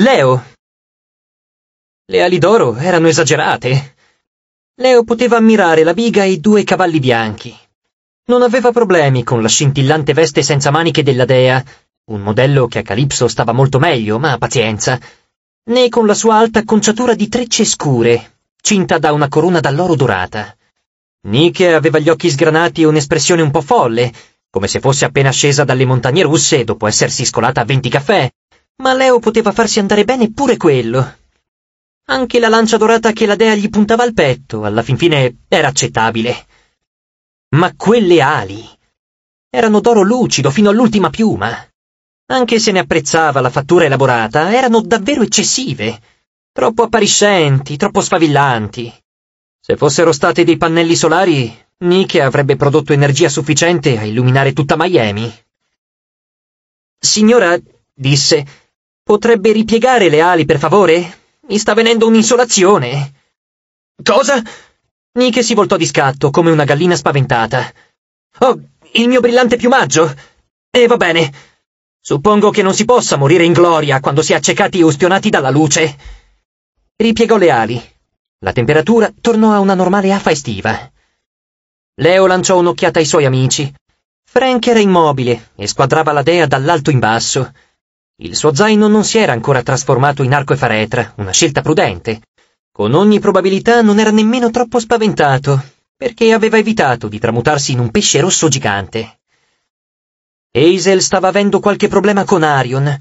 Leo! Le ali d'oro erano esagerate. Leo poteva ammirare la biga e i due cavalli bianchi. Non aveva problemi con la scintillante veste senza maniche della dea, un modello che a Calipso stava molto meglio, ma pazienza, né con la sua alta acconciatura di trecce scure, cinta da una corona d'alloro dorata. Nike aveva gli occhi sgranati e un'espressione un po' folle, come se fosse appena scesa dalle montagne russe dopo essersi scolata a venti caffè, ma Leo poteva farsi andare bene pure quello. Anche la lancia dorata che la dea gli puntava al petto, alla fin fine, era accettabile. Ma quelle ali erano d'oro lucido fino all'ultima piuma. Anche se ne apprezzava la fattura elaborata, erano davvero eccessive, troppo appariscenti, troppo sfavillanti. Se fossero stati dei pannelli solari, Nike avrebbe prodotto energia sufficiente a illuminare tutta Miami. Signora, disse, Potrebbe ripiegare le ali, per favore? Mi sta venendo un'insolazione. Cosa? Nike si voltò di scatto, come una gallina spaventata. Oh, il mio brillante piumaggio! E eh, va bene. Suppongo che non si possa morire in gloria quando si è accecati e ustionati dalla luce. Ripiegò le ali. La temperatura tornò a una normale afa estiva. Leo lanciò un'occhiata ai suoi amici. Frank era immobile e squadrava la dea dall'alto in basso. Il suo zaino non si era ancora trasformato in arco e faretra, una scelta prudente. Con ogni probabilità non era nemmeno troppo spaventato, perché aveva evitato di tramutarsi in un pesce rosso gigante. Hazel stava avendo qualche problema con Arion.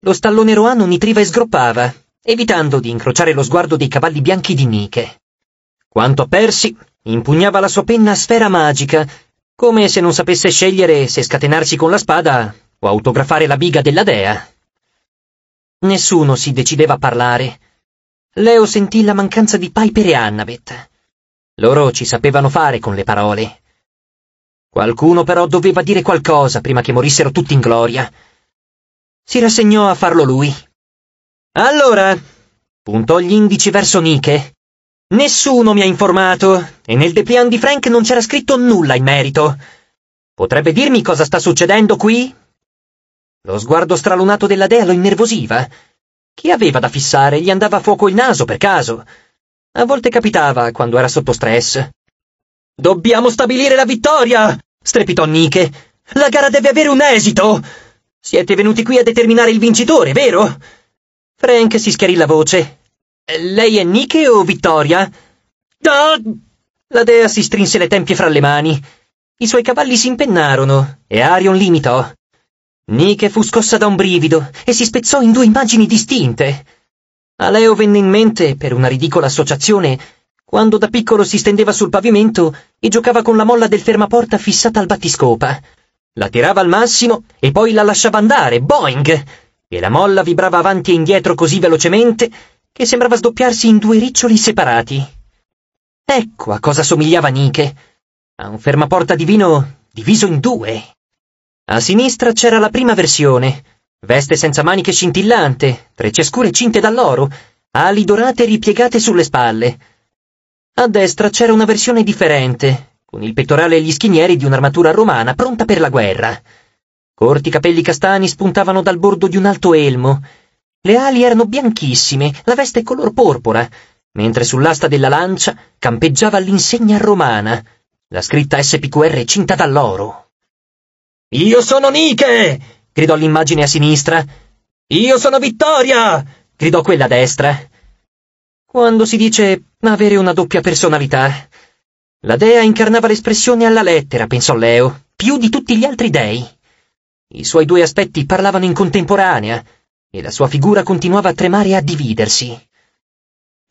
Lo stallone roano nitriva e sgroppava, evitando di incrociare lo sguardo dei cavalli bianchi di Nike. Quanto a Percy, impugnava la sua penna a sfera magica, come se non sapesse scegliere se scatenarsi con la spada o autografare la biga della dea. Nessuno si decideva a parlare. Leo sentì la mancanza di Piper e Annabeth. Loro ci sapevano fare con le parole. Qualcuno però doveva dire qualcosa prima che morissero tutti in gloria. Si rassegnò a farlo lui. Allora, puntò gli indici verso Nike. Nessuno mi ha informato, e nel depliant di Frank non c'era scritto nulla in merito. Potrebbe dirmi cosa sta succedendo qui? Lo sguardo stralunato della dea lo innervosiva. Chi aveva da fissare gli andava a fuoco il naso, per caso. A volte capitava, quando era sotto stress. Dobbiamo stabilire la vittoria! strepitò Nike. La gara deve avere un esito! Siete venuti qui a determinare il vincitore, vero? Frank si schiarì la voce. Lei è Nike o Vittoria? Ah! La dea si strinse le tempie fra le mani. I suoi cavalli si impennarono e Arion limitò. Nike fu scossa da un brivido e si spezzò in due immagini distinte. A Leo venne in mente, per una ridicola associazione, quando da piccolo si stendeva sul pavimento e giocava con la molla del fermaporta fissata al battiscopa. La tirava al massimo e poi la lasciava andare, boing! E la molla vibrava avanti e indietro così velocemente che sembrava sdoppiarsi in due riccioli separati. Ecco a cosa somigliava Nike. A un fermaporta divino diviso in due. A sinistra c'era la prima versione. Veste senza maniche scintillante, trecce scure cinte dall'oro, ali dorate ripiegate sulle spalle. A destra c'era una versione differente, con il pettorale e gli schinieri di un'armatura romana pronta per la guerra. Corti capelli castani spuntavano dal bordo di un alto elmo. Le ali erano bianchissime, la veste color porpora, mentre sull'asta della lancia campeggiava l'insegna romana, la scritta SPQR cinta dall'oro. Io sono Nike! gridò l'immagine a sinistra. Io sono Vittoria! gridò quella a destra. Quando si dice avere una doppia personalità. La dea incarnava l'espressione alla lettera, pensò Leo, più di tutti gli altri dei. I suoi due aspetti parlavano in contemporanea e la sua figura continuava a tremare e a dividersi.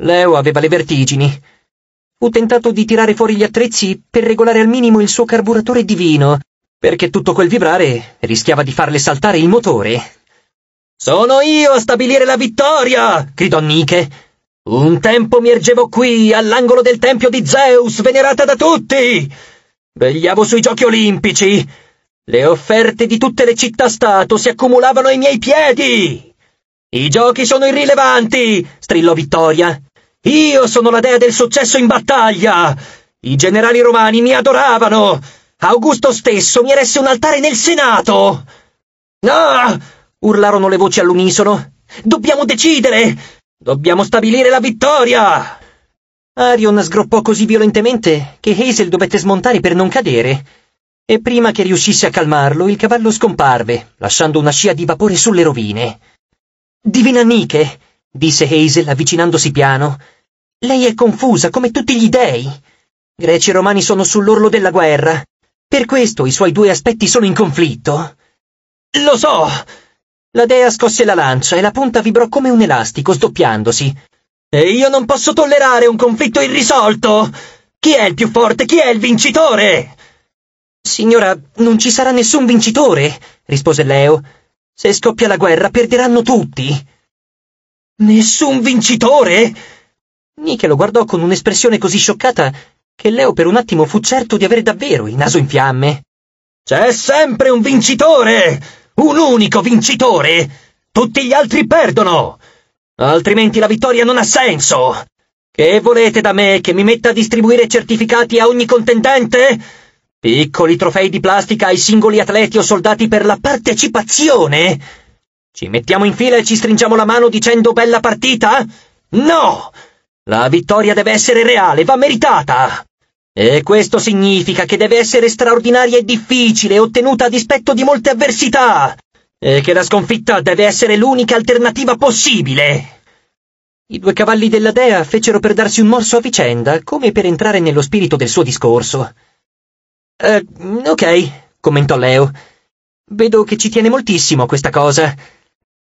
Leo aveva le vertigini. Fu tentato di tirare fuori gli attrezzi per regolare al minimo il suo carburatore divino, perché tutto quel vibrare rischiava di farle saltare il motore. Sono io a stabilire la vittoria! gridò Nike. Un tempo mi ergevo qui, all'angolo del tempio di Zeus, venerata da tutti! Vegliavo sui giochi olimpici! Le offerte di tutte le città-stato si accumulavano ai miei piedi! I giochi sono irrilevanti! strillò Vittoria. Io sono la dea del successo in battaglia! I generali romani mi adoravano! Augusto stesso mi eresse un altare nel Senato! Ah! urlarono le voci all'unisono. Dobbiamo decidere! Dobbiamo stabilire la vittoria! Arion sgroppò così violentemente che Hazel dovette smontare per non cadere. E prima che riuscisse a calmarlo, il cavallo scomparve, lasciando una scia di vapore sulle rovine. Divina Nike, disse Hazel avvicinandosi piano, lei è confusa come tutti gli dei. Greci e romani sono sull'orlo della guerra. Per questo i suoi due aspetti sono in conflitto. Lo so! La dea scosse la lancia e la punta vibrò come un elastico, sdoppiandosi. E io non posso tollerare un conflitto irrisolto! Chi è il più forte? Chi è il vincitore? Signora, non ci sarà nessun vincitore, rispose Leo. Se scoppia la guerra, perderanno tutti. Nessun vincitore? Nike lo guardò con un'espressione così scioccata che Leo per un attimo fu certo di avere davvero il naso in fiamme. C'è sempre un vincitore! Un unico vincitore! Tutti gli altri perdono! Altrimenti la vittoria non ha senso! Che volete da me che mi metta a distribuire certificati a ogni contendente? Piccoli trofei di plastica ai singoli atleti o soldati per la partecipazione? Ci mettiamo in fila e ci stringiamo la mano dicendo bella partita? No! La vittoria deve essere reale, va meritata! E questo significa che deve essere straordinaria e difficile, ottenuta a dispetto di molte avversità, e che la sconfitta deve essere l'unica alternativa possibile. I due cavalli della dea fecero per darsi un morso a vicenda, come per entrare nello spirito del suo discorso. Eh, ok, commentò Leo. Vedo che ci tiene moltissimo a questa cosa.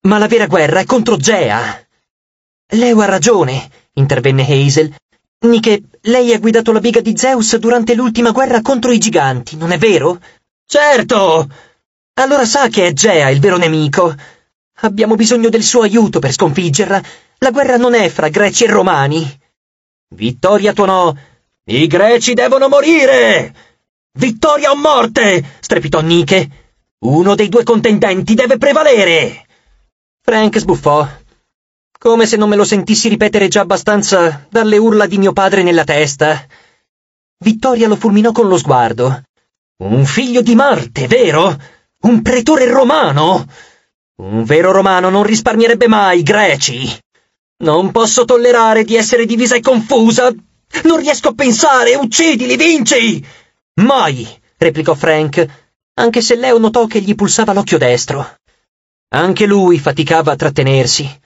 Ma la vera guerra è contro Gea. Leo ha ragione intervenne Hazel. Nike, lei ha guidato la biga di Zeus durante l'ultima guerra contro i giganti, non è vero? Certo! Allora sa che è Gea il vero nemico. Abbiamo bisogno del suo aiuto per sconfiggerla. La guerra non è fra greci e romani. Vittoria tuonò. I greci devono morire! Vittoria o morte! strepitò Nike. Uno dei due contendenti deve prevalere! Frank sbuffò come se non me lo sentissi ripetere già abbastanza dalle urla di mio padre nella testa. Vittoria lo fulminò con lo sguardo. Un figlio di Marte, vero? Un pretore romano? Un vero romano non risparmierebbe mai i greci. Non posso tollerare di essere divisa e confusa. Non riesco a pensare. Uccidili, vinci! Mai, replicò Frank, anche se Leo notò che gli pulsava l'occhio destro. Anche lui faticava a trattenersi.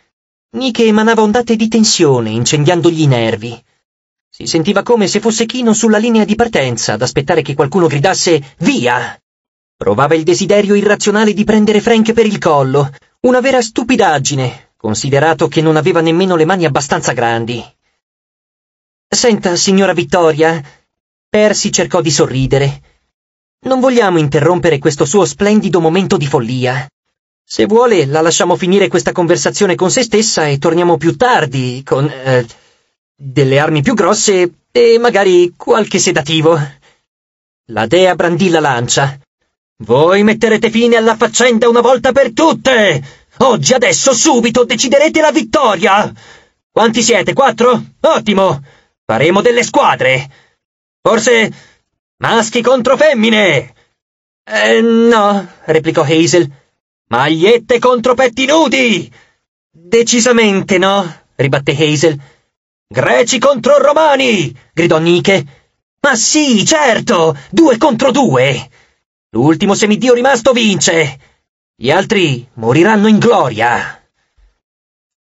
Nick emanava ondate di tensione, incendiandogli i nervi. Si sentiva come se fosse chino sulla linea di partenza, ad aspettare che qualcuno gridasse «Via!». Provava il desiderio irrazionale di prendere Frank per il collo, una vera stupidaggine, considerato che non aveva nemmeno le mani abbastanza grandi. «Senta, signora Vittoria», Percy cercò di sorridere. «Non vogliamo interrompere questo suo splendido momento di follia». Se vuole, la lasciamo finire questa conversazione con se stessa e torniamo più tardi con... Eh, delle armi più grosse e magari qualche sedativo. La dea brandì la lancia. Voi metterete fine alla faccenda una volta per tutte! Oggi, adesso, subito, deciderete la vittoria! Quanti siete? Quattro? Ottimo! Faremo delle squadre! Forse... maschi contro femmine! Eh, no, replicò Hazel. Magliette contro petti nudi! Decisamente no, ribatté Hazel. Greci contro romani! gridò Nike. Ma sì, certo! Due contro due! L'ultimo semidio rimasto vince! Gli altri moriranno in gloria!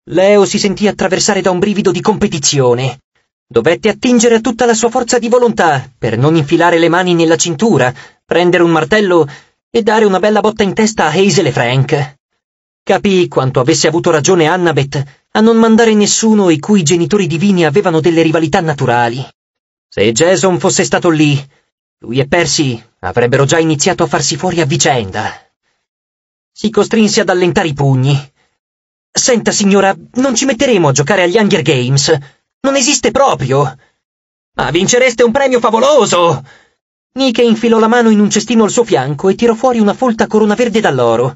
Leo si sentì attraversare da un brivido di competizione. Dovette attingere a tutta la sua forza di volontà per non infilare le mani nella cintura, prendere un martello e dare una bella botta in testa a Hazel e Frank. Capì quanto avesse avuto ragione Annabeth a non mandare nessuno i cui genitori divini avevano delle rivalità naturali. Se Jason fosse stato lì, lui e Percy avrebbero già iniziato a farsi fuori a vicenda. Si costrinse ad allentare i pugni. Senta, signora, non ci metteremo a giocare agli Hunger Games. Non esiste proprio. Ma vincereste un premio favoloso! Nike infilò la mano in un cestino al suo fianco e tirò fuori una folta corona verde d'alloro.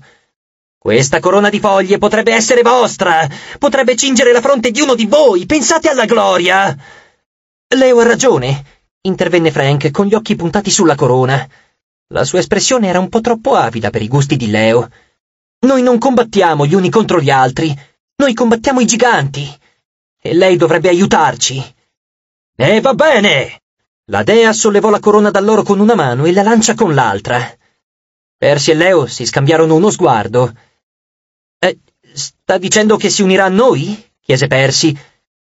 Questa corona di foglie potrebbe essere vostra! Potrebbe cingere la fronte di uno di voi! Pensate alla gloria! Leo ha ragione, intervenne Frank con gli occhi puntati sulla corona. La sua espressione era un po' troppo avida per i gusti di Leo. Noi non combattiamo gli uni contro gli altri, noi combattiamo i giganti. E lei dovrebbe aiutarci. E va bene, la dea sollevò la corona dall'oro con una mano e la lancia con l'altra. Percy e Leo si scambiarono uno sguardo. Eh, sta dicendo che si unirà a noi? chiese Percy.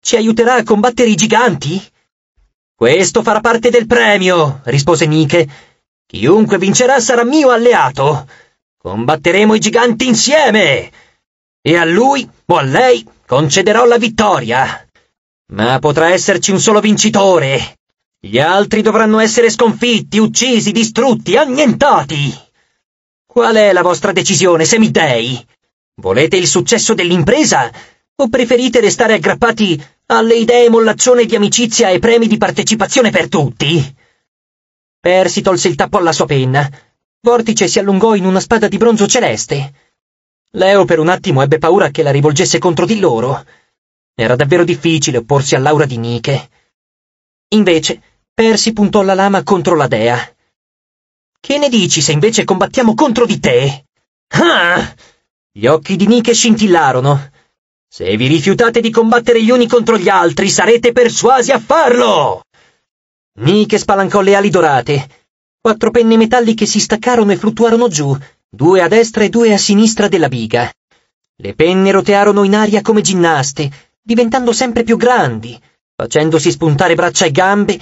Ci aiuterà a combattere i giganti? Questo farà parte del premio, rispose Nike. Chiunque vincerà sarà mio alleato. Combatteremo i giganti insieme. E a lui o a lei concederò la vittoria. Ma potrà esserci un solo vincitore. Gli altri dovranno essere sconfitti, uccisi, distrutti, annientati! Qual è la vostra decisione, semidei? Volete il successo dell'impresa? O preferite restare aggrappati alle idee mollaccione di amicizia e premi di partecipazione per tutti? Persi tolse il tappo alla sua penna. Vortice si allungò in una spada di bronzo celeste. Leo per un attimo ebbe paura che la rivolgesse contro di loro. Era davvero difficile opporsi all'aura di Nike. Invece, Percy puntò la lama contro la dea. Che ne dici se invece combattiamo contro di te? Ah! Gli occhi di Nike scintillarono. Se vi rifiutate di combattere gli uni contro gli altri, sarete persuasi a farlo! Nike spalancò le ali dorate. Quattro penne metalliche si staccarono e fluttuarono giù, due a destra e due a sinistra della biga. Le penne rotearono in aria come ginnaste, diventando sempre più grandi, facendosi spuntare braccia e gambe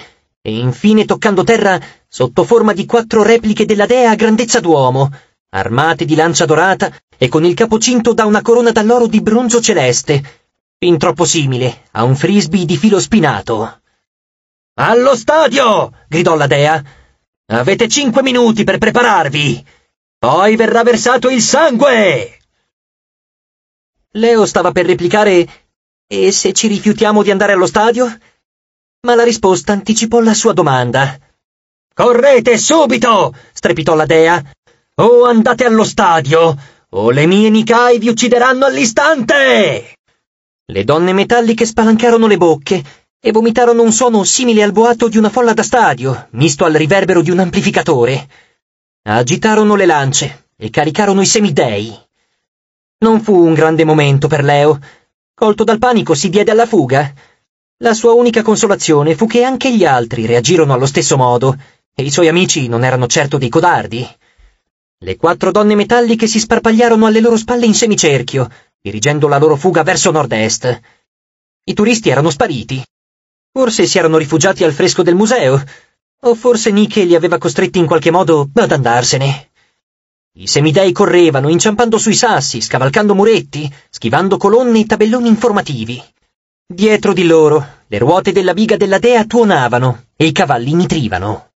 e infine toccando terra sotto forma di quattro repliche della dea a grandezza d'uomo, armate di lancia dorata e con il capocinto da una corona d'alloro di bronzo celeste, fin troppo simile a un frisbee di filo spinato. Allo stadio! gridò la dea. Avete cinque minuti per prepararvi. Poi verrà versato il sangue! Leo stava per replicare E se ci rifiutiamo di andare allo stadio? ma la risposta anticipò la sua domanda. Correte subito! strepitò la dea. O andate allo stadio, o le mie Nikai vi uccideranno all'istante! Le donne metalliche spalancarono le bocche e vomitarono un suono simile al boato di una folla da stadio, misto al riverbero di un amplificatore. Agitarono le lance e caricarono i semidei. Non fu un grande momento per Leo. Colto dal panico si diede alla fuga, la sua unica consolazione fu che anche gli altri reagirono allo stesso modo, e i suoi amici non erano certo dei codardi. Le quattro donne metalliche si sparpagliarono alle loro spalle in semicerchio, dirigendo la loro fuga verso nord-est. I turisti erano spariti. Forse si erano rifugiati al fresco del museo, o forse Nike li aveva costretti in qualche modo ad andarsene. I semidei correvano, inciampando sui sassi, scavalcando muretti, schivando colonne e tabelloni informativi. Dietro di loro le ruote della biga della dea tuonavano e i cavalli nitrivano.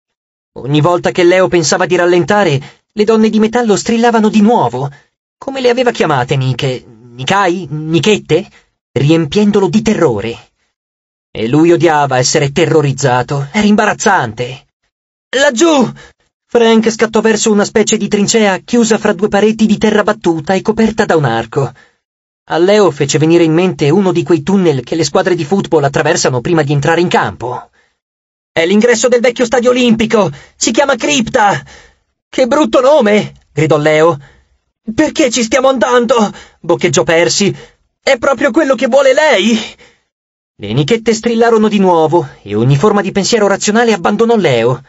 Ogni volta che Leo pensava di rallentare, le donne di metallo strillavano di nuovo, come le aveva chiamate Niche? Nikai, Nichette, riempiendolo di terrore. E lui odiava essere terrorizzato, era imbarazzante. Laggiù! Frank scattò verso una specie di trincea chiusa fra due pareti di terra battuta e coperta da un arco. A Leo fece venire in mente uno di quei tunnel che le squadre di football attraversano prima di entrare in campo. È l'ingresso del vecchio stadio olimpico! Si chiama Cripta! Che brutto nome! gridò Leo. Perché ci stiamo andando? boccheggiò Percy. È proprio quello che vuole lei! Le nichette strillarono di nuovo e ogni forma di pensiero razionale abbandonò Leo.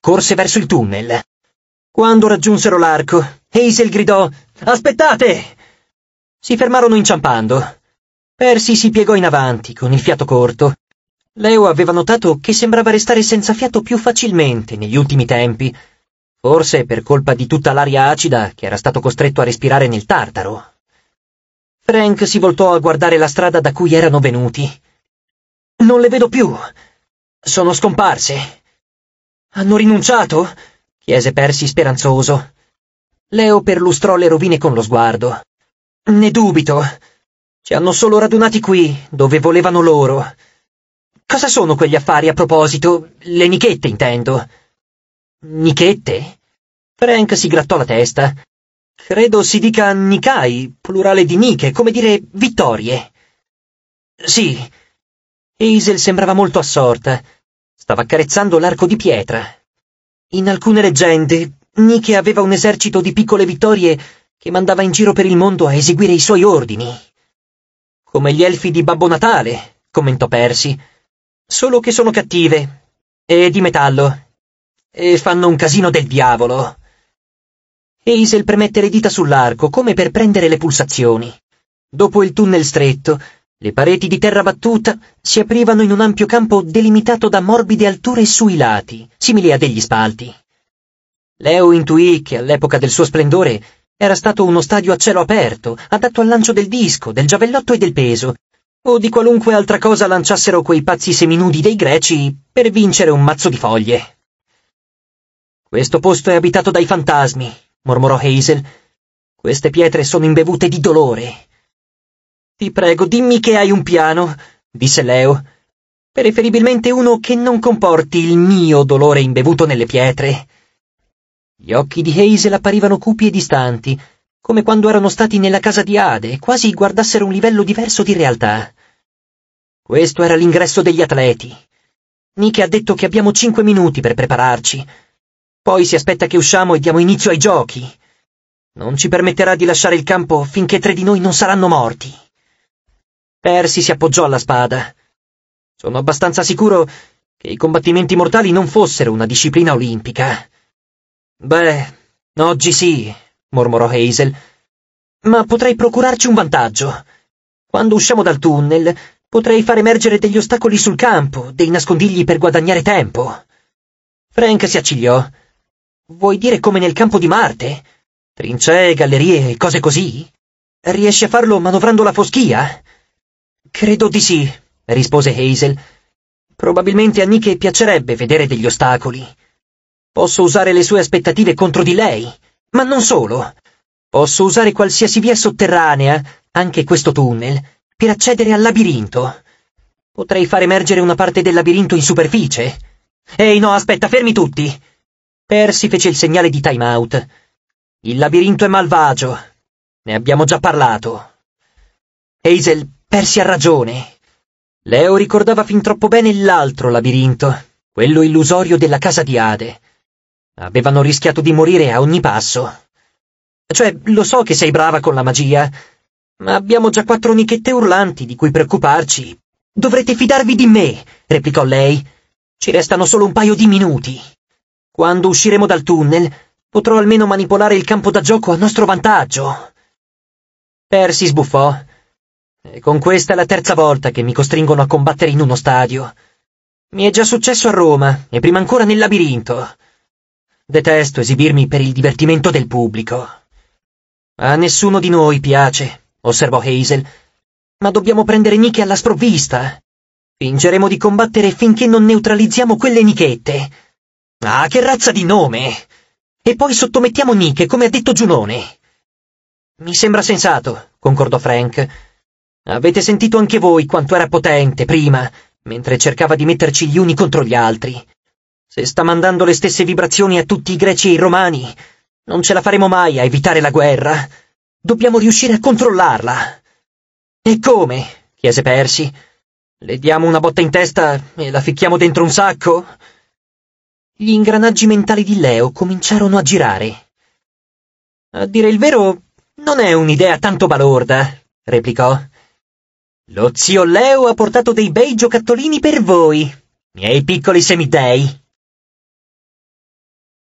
Corse verso il tunnel. Quando raggiunsero l'arco, Hazel gridò Aspettate! Si fermarono inciampando. Percy si piegò in avanti, con il fiato corto. Leo aveva notato che sembrava restare senza fiato più facilmente negli ultimi tempi, forse per colpa di tutta l'aria acida che era stato costretto a respirare nel tartaro. Frank si voltò a guardare la strada da cui erano venuti. Non le vedo più. Sono scomparse. Hanno rinunciato? chiese Percy speranzoso. Leo perlustrò le rovine con lo sguardo. Ne dubito. Ci hanno solo radunati qui, dove volevano loro. Cosa sono quegli affari a proposito? Le nichette, intendo. Nichette? Frank si grattò la testa. Credo si dica Nikai, plurale di niche, come dire vittorie. Sì. Hazel sembrava molto assorta. Stava accarezzando l'arco di pietra. In alcune leggende, Niche aveva un esercito di piccole vittorie che mandava in giro per il mondo a eseguire i suoi ordini. Come gli elfi di Babbo Natale, commentò Percy. Solo che sono cattive, e di metallo, e fanno un casino del diavolo. Hazel premette le dita sull'arco come per prendere le pulsazioni. Dopo il tunnel stretto, le pareti di terra battuta si aprivano in un ampio campo delimitato da morbide alture sui lati, simili a degli spalti. Leo intuì che all'epoca del suo splendore era stato uno stadio a cielo aperto, adatto al lancio del disco, del giavellotto e del peso, o di qualunque altra cosa lanciassero quei pazzi seminudi dei greci per vincere un mazzo di foglie. Questo posto è abitato dai fantasmi, mormorò Hazel. Queste pietre sono imbevute di dolore. Ti prego, dimmi che hai un piano, disse Leo. Preferibilmente uno che non comporti il mio dolore imbevuto nelle pietre. Gli occhi di Hazel apparivano cupi e distanti, come quando erano stati nella casa di Ade e quasi guardassero un livello diverso di realtà. Questo era l'ingresso degli atleti. Nick ha detto che abbiamo cinque minuti per prepararci. Poi si aspetta che usciamo e diamo inizio ai giochi. Non ci permetterà di lasciare il campo finché tre di noi non saranno morti. Percy si appoggiò alla spada. Sono abbastanza sicuro che i combattimenti mortali non fossero una disciplina olimpica. Beh, oggi sì, mormorò Hazel, ma potrei procurarci un vantaggio. Quando usciamo dal tunnel, potrei far emergere degli ostacoli sul campo, dei nascondigli per guadagnare tempo. Frank si accigliò. Vuoi dire come nel campo di Marte? Trincee, gallerie, e cose così? Riesci a farlo manovrando la foschia? Credo di sì, rispose Hazel. Probabilmente a Nike piacerebbe vedere degli ostacoli. Posso usare le sue aspettative contro di lei, ma non solo. Posso usare qualsiasi via sotterranea, anche questo tunnel, per accedere al labirinto. Potrei far emergere una parte del labirinto in superficie. Ehi no, aspetta, fermi tutti! Percy fece il segnale di time out. Il labirinto è malvagio. Ne abbiamo già parlato. Hazel, Percy ha ragione. Leo ricordava fin troppo bene l'altro labirinto, quello illusorio della casa di Ade. Avevano rischiato di morire a ogni passo. Cioè, lo so che sei brava con la magia, ma abbiamo già quattro nichette urlanti di cui preoccuparci. Dovrete fidarvi di me, replicò lei. Ci restano solo un paio di minuti. Quando usciremo dal tunnel, potrò almeno manipolare il campo da gioco a nostro vantaggio. Percy sbuffò. E con questa è la terza volta che mi costringono a combattere in uno stadio. Mi è già successo a Roma, e prima ancora nel labirinto. Detesto esibirmi per il divertimento del pubblico. A nessuno di noi piace, osservò Hazel, ma dobbiamo prendere niche alla sprovvista. Fingeremo di combattere finché non neutralizziamo quelle nichette. Ah, che razza di nome! E poi sottomettiamo niche, come ha detto Giunone. Mi sembra sensato, concordò Frank. Avete sentito anche voi quanto era potente prima, mentre cercava di metterci gli uni contro gli altri. Se sta mandando le stesse vibrazioni a tutti i greci e i romani, non ce la faremo mai a evitare la guerra. Dobbiamo riuscire a controllarla. E come? chiese Persi. Le diamo una botta in testa e la ficchiamo dentro un sacco? Gli ingranaggi mentali di Leo cominciarono a girare. A dire il vero, non è un'idea tanto balorda, replicò. Lo zio Leo ha portato dei bei giocattolini per voi, miei piccoli semidei.